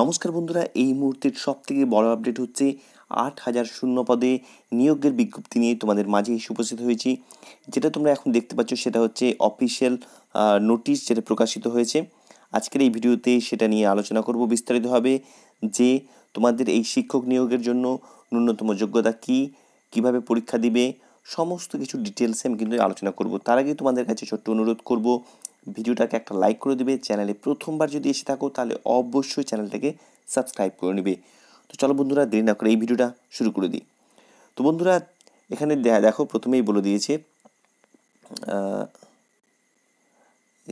নমস্কার বন্ধুরা এই মুহূর্তের সবথেকে বড় আপডেট হচ্ছে আট হাজার শূন্য পদে নিয়োগের বিজ্ঞপ্তি নিয়ে তোমাদের মাঝে এসে উপস্থিত হয়েছি যেটা তোমরা এখন দেখতে পাচ্ছ সেটা হচ্ছে অফিসিয়াল নোটিশ যেটা প্রকাশিত হয়েছে আজকের এই ভিডিওতে সেটা নিয়ে আলোচনা করব বিস্তারিতভাবে যে তোমাদের এই শিক্ষক নিয়োগের জন্য ন্যূনতম যোগ্যতা কি কিভাবে পরীক্ষা দিবে সমস্ত কিছু ডিটেলসে আমি কিন্তু আলোচনা করব তার আগে তোমাদের কাছে ছোট্ট অনুরোধ করব ভিডিওটাকে একটা লাইক করে দেবে চ্যানেলে প্রথমবার যদি এসে থাকো তাহলে অবশ্যই চ্যানেলটাকে সাবস্ক্রাইব করে নেবে তো চলো বন্ধুরা দেরি না করে এই ভিডিওটা শুরু করে দিই তো বন্ধুরা এখানে দেখো প্রথমেই বলে দিয়েছে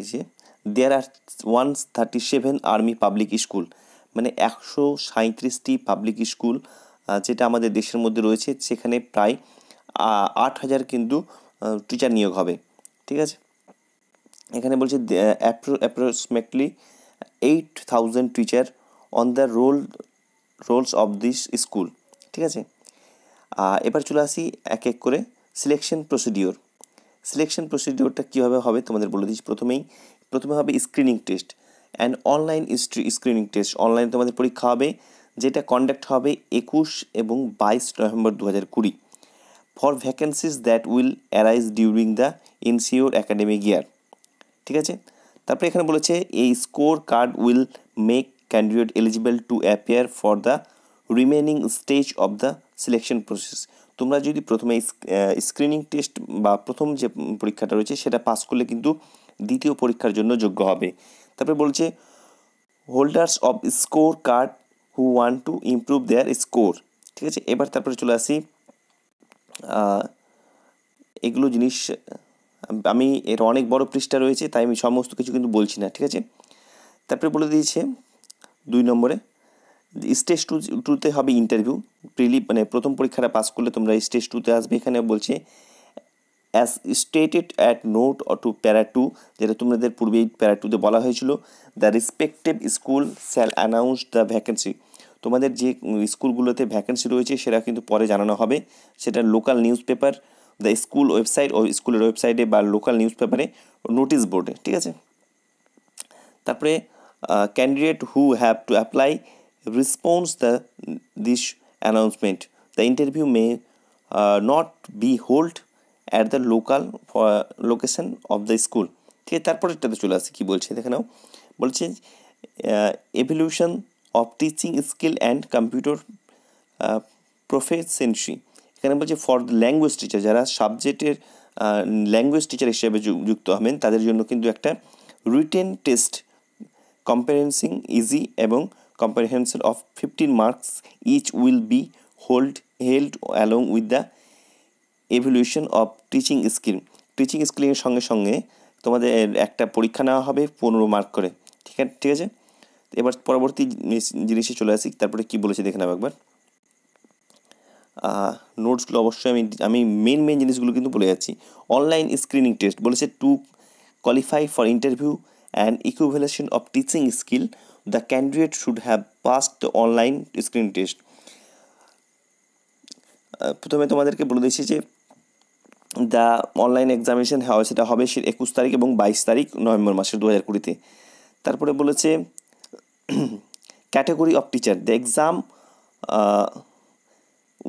এই যে there are one thirty seven army public school মানে একশো সাঁত্রিশটি পাবলিক স্কুল যেটা আমাদের দেশের মধ্যে রয়েছে সেখানে প্রায় আট হাজার কিন্তু টিচার নিয়োগ হবে ঠিক আছে এখানে বলছে approximately eight thousand teacher on the role rolls of this school ঠিক আছে এবার চলে আসি এক এক করে সিলেকশন প্রসিডিওর সিলেকশন প্রসিডিওরটা কীভাবে হবে তোমাদের বলে দিচ্ছি প্রথমেই প্রথমে হবে screening test and online screening test অনলাইনে তোমাদের পরীক্ষা হবে যেটা কন্ডাক্ট হবে একুশ এবং বাইশ নভেম্বর দু হাজার কুড়ি for vacancies that will arise during the ensuing academic year ঠিক আছে তারপরে এখানে বলেছে এই score card will make candidate eligible to appear for the remaining stage of the selection process তোমরা যদি প্রথমে স্ক্রিনিং টেস্ট বা প্রথম যে পরীক্ষাটা রয়েছে সেটা পাস করলে কিন্তু দ্বিতীয় পরীক্ষার জন্য যোগ্য হবে তারপরে বলছে holders of score card who want to improve their score ঠিক আছে এবার তারপরে চলে আসি এগুলো জিনিস আমি এর অনেক বড় পৃষ্ঠা রয়েছে তাই আমি সমস্ত কিছু কিন্তু বলছি না ঠিক আছে তারপরে বলে দিয়েছে দুই নম্বরে স্টেজ টু টুতে হবে ইন্টারভিউ প্রিলি মানে প্রথম পরীক্ষাটা পাস করলে তোমরা স্টেজ টুতে আসবে এখানে বলছে as stated at note uh two para two যেটা তোমাদের পূর্বেই প্যারা টুতে বলা হয়েছিল the respective school shall announce the vacancy তোমাদের যে স্কুলগুলোতে ভ্যাকেন্সি রয়েছে সেটা কিন্তু পরে জানানো হবে সেটা local news paper the school website ও স্কুলের ওয়েবসাইটে বা লোকাল নিউজ পেপারে নোটিশ বোর্ডে ঠিক আছে তারপরে candidate who have to apply response the this announcement the interview may not be hold at the local location of the school ঠিক আছে তারপরে এটাতে চলে আসে কী বলছে দেখে নাও বলছে evaluation of teaching skill and computer proficiency এখানে বলছে ফর দ্য ল্যাঙ্গুয়েজ টিচার যারা সাবজেক্টের ল্যাঙ্গুয়েজ টিচার হিসেবে যুক্ত হবেন তাদের জন্য কিন্তু একটা রিটেন টেস্ট কম্পারেন্সিং ইজি এবং comprehensive of fifteen marks each will be hold held along with the evaluation of teaching skill teaching skill সঙ্গে সঙ্গে তোমাদের একটা পরীক্ষা নেওয়া হবে পনেরো মার্ক করে ঠিক আছে ঠিক আছে এবার পরবর্তী জিনিসে চলে আসি তারপরে কি বলেছে দেখে নেবো একবার নোটসগুলো অবশ্যই আমি আমি মেন মেন জিনিসগুলো কিন্তু বলে যাচ্ছি অনলাইন স্ক্রিনিং টেস্ট বলেছে to qualify for interview and evaluation of teaching skill the candidate should have passed the online screen test প্রথমে তোমাদেরকে বলে দিচ্ছি যে দ্য অনলাইন এক্সামিনেশন হয় সেটা হবে সে একুশ তারিখ এবং বাইশ তারিখ নভেম্বর মাসের দু হাজার কুড়িতে তারপরে বলেছে category of teacher the exam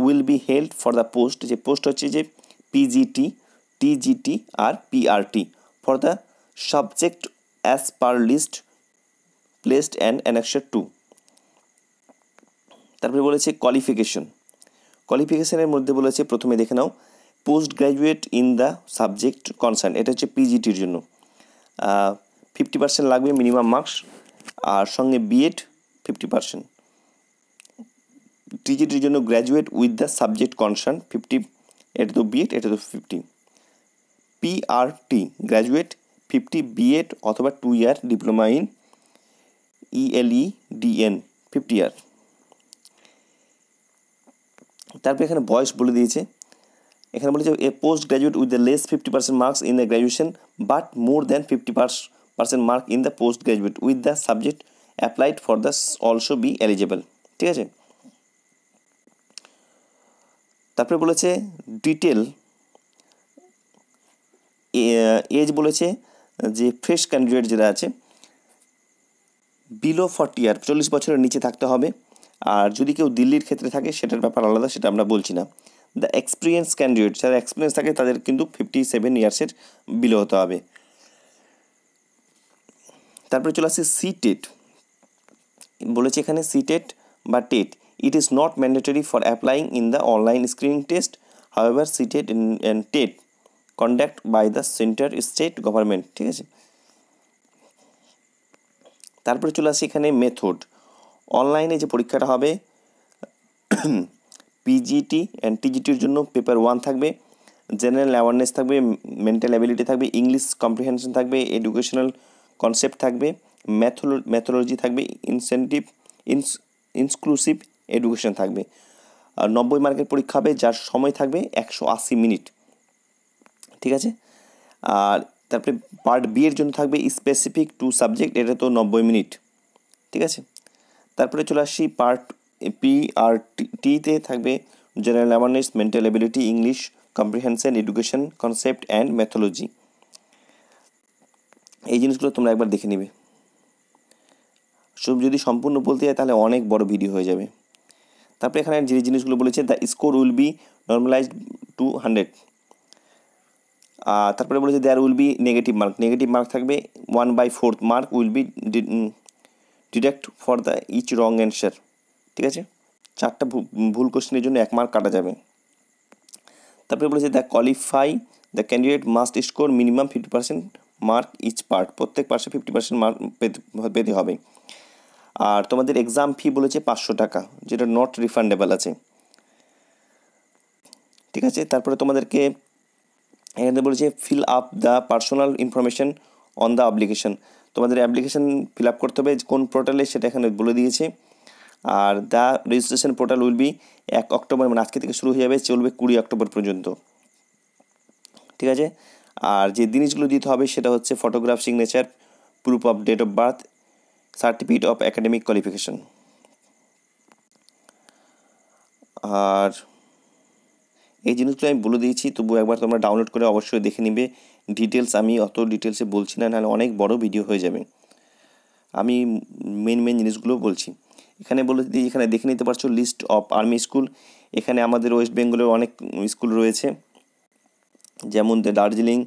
will be held for the post যে পোস্ট হচ্ছে যে পিজিটি টিজিটি আর PRT for the subject as per list placed and annexure two তারপরে বলেছে কোয়ালিফিকেশন কোয়ালিফিকেশানের মধ্যে বলেছে প্রথমে দেখে নাও post graduate in the subject concern এটা হচ্ছে পিজিটির জন্য ফিফটি পার্সেন্ট লাগবে মিনিমাম মার্কস আর সঙ্গে বিএড ফিফটি পার্সেন্ট টিজিটির জন্য graduate with the subject concern fifty এটা তো বিএড এটা তো fifty PRT graduate fifty BEd অথবা টু ইয়ার ডিপ্লোমা ইন ইএলই ডিএন ফিফটি ইয়ার তারপরে এখানে বয়স বলে দিয়েছে এখানে বলেছে a post graduate with the less fifty percent marks in the graduation but more than fifty percent mark in the post graduate with the subject applied for the also be eligible ঠিক আছে তারপরে বলেছে detail age বলেছে যে fresh candidate যারা আছে below forty ইয়ার চল্লিশ বছরের নিচে থাকতে হবে আর যদি কেউ দিল্লির ক্ষেত্রে থাকে সেটার ব্যাপার আলাদা সেটা আমরা বলছি না দ্য এক্সপিরিয়েন্স ক্যান্ডিডেট যারা এক্সপিরিয়েন্স থাকে তাদের কিন্তু ফিফটি সেভেন ইয়ার্সের বিলো হতে হবে তারপরে চলে আসছে সি টেট e বলেছে এখানে সি টেট e বা TET It is not mandatory for applying in the online screening test. However, in e and TET e conduct by the center state government ঠিক আছে তারপরে চলে আসি এখানে মেথড অনলাইনে যে পরীক্ষাটা হবে পিজিটি অ্যান্ড টিজিটির জন্য পেপার ওয়ান থাকবে জেনারেল অ্যাওয়ারনেস থাকবে মেন্টাল অ্যাবিলিটি থাকবে ইংলিশ কম্প্রিহেনশন থাকবে এডুকেশনাল কনসেপ্ট থাকবে ম্যাথোলজি থাকবে ইনসেন্টিভ ইনক্লুসিভ এডুকেশন থাকবে আর নব্বই মার্কের পরীক্ষা হবে যার সময় থাকবে একশো আশি মিনিট ঠিক আছে আর তারপরে পার্ট বি এর জন্য থাকবে স্পেসিফিক টু সাবজেক্ট এটা তো নব্বই মিনিট ঠিক আছে তারপরে চলে আসছি পার্ট পি আর টিতে থাকবে general awareness mental ability English comprehension education concept and methodology এই জিনিসগুলো তোমরা একবার দেখে নেবে সব যদি সম্পূর্ণ বলতে যায় তাহলে অনেক বড় ভিডিও হয়ে যাবে তারপরে এখানে যে জিনিসগুলো বলেছে the score will be normalised to hundred তারপরে বলেছে there will be negative mark negative mark থাকবে one by fourth mark will be deduct for the each wrong answer ঠিক আছে চারটা ভুল কোশ্চেনের জন্য এক মার্ক কাটা যাবে তারপরে বলেছে the qualify the candidate must score minimum fifty percent mark each part প্রত্যেক পার্সে ফিফটি পার্সেন্ট মার্ক পেতে হবে আর তোমাদের এক্সাম ফি বলেছে পাঁচশো টাকা যেটা নট রিফান্ডেবল আছে ঠিক আছে তারপরে তোমাদেরকে এখানে বলেছে fill up the personal information on the application তোমাদের অ্যাপ্লিকেশন ফিল আপ করতে হবে কোন পোর্টালে সেটা এখানে বলে দিয়েছে আর the registration portal will be এক অক্টোবর মানে আজকে থেকে শুরু হয়ে যাবে চলবে কুড়ি অক্টোবর পর্যন্ত ঠিক আছে আর যে জিনিসগুলো দিতে হবে সেটা হচ্ছে photograph signature proof of date of birth certificate of academic qualification আর এই জিনিসগুলো আমি বলে দিয়েছি তবু একবার তোমরা ডাউনলোড করে অবশ্যই দেখে নিবে ডিটেলস আমি অত ডিটেলসে বলছি না নাহলে অনেক বড় ভিডিও হয়ে যাবে আমি মেন মেন জিনিসগুলো বলছি এখানে বলে দিই এখানে দেখে নিতে পারছো লিস্ট অফ আর্মি স্কুল এখানে আমাদের ওয়েস্ট বেঙ্গলের অনেক স্কুল রয়েছে যেমন দার্জিলিং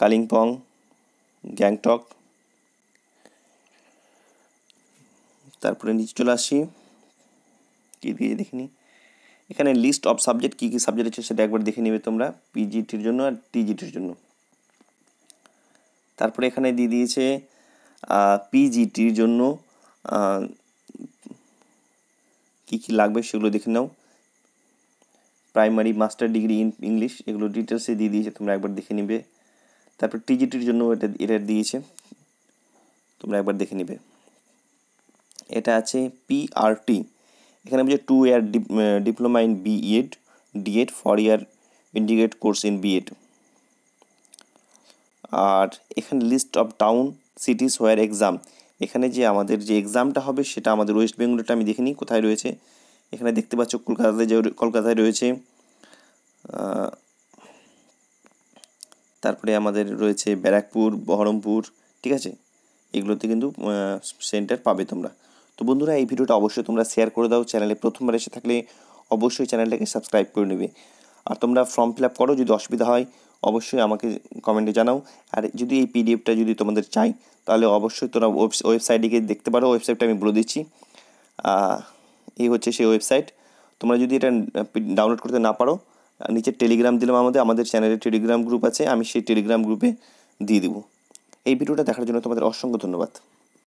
কালিম্পং গ্যাংটক তারপরে নিচে চলে আসি কী দিয়ে দেখে নিই এখানে লিস্ট অফ সাবজেক্ট কী কী সাবজেক্ট আছে সেটা একবার দেখে নেবে তোমরা পিজিটির জন্য আর টিজিটির জন্য তারপরে এখানে দিয়ে দিয়েছে পিজিটির জন্য কি কি লাগবে সেগুলো দেখে নাও primary master degree in English এগুলো ডিটেলসে দিয়ে দিয়েছে তোমরা একবার দেখে নিবে তারপর টিজিটির জন্য এটা এটা দিয়েছে তোমরা একবার দেখে নিবে এটা আছে পিআরটি এখানে বলছে two year diploma in BEd DEd for year integrated course in BEd আর এখানে list of town cities where exam এখানে যে আমাদের যে এক্সামটা হবে সেটা আমাদের ওয়েস্ট বেঙ্গলটা আমি দেখে নিই কোথায় রয়েছে এখানে দেখতে পাচ্ছ কলকাতাতে যে কলকাতায় রয়েছে তারপরে আমাদের রয়েছে ব্যারাকপুর বহরমপুর ঠিক আছে এগুলোতে কিন্তু সেন্টার পাবে তোমরা তো বন্ধুরা এই ভিডিওটা অবশ্যই তোমরা শেয়ার করে দাও চ্যানেলে প্রথমবার এসে থাকলে অবশ্যই চ্যানেলটাকে সাবস্ক্রাইব করে নেবে আর তোমরা ফর্ম ফিল আপ করো যদি অসুবিধা হয় অবশ্যই আমাকে কমেন্টে জানাও আর যদি এই পিডিএফটা যদি তোমাদের চাই তাহলে অবশ্যই তোমরা ওয়েবসাইটে গিয়ে দেখতে পারো ওয়েবসাইটটা আমি বলে দিচ্ছি এই হচ্ছে সেই ওয়েবসাইট তোমরা যদি এটা ডাউনলোড করতে না পারো নিচে টেলিগ্রাম দিলাম আমাদের আমাদের চ্যানেলে টেলিগ্রাম গ্রুপ আছে আমি সেই টেলিগ্রাম গ্রুপে দিয়ে দেবো এই ভিডিওটা দেখার জন্য তোমাদের অসংখ্য ধন্যবাদ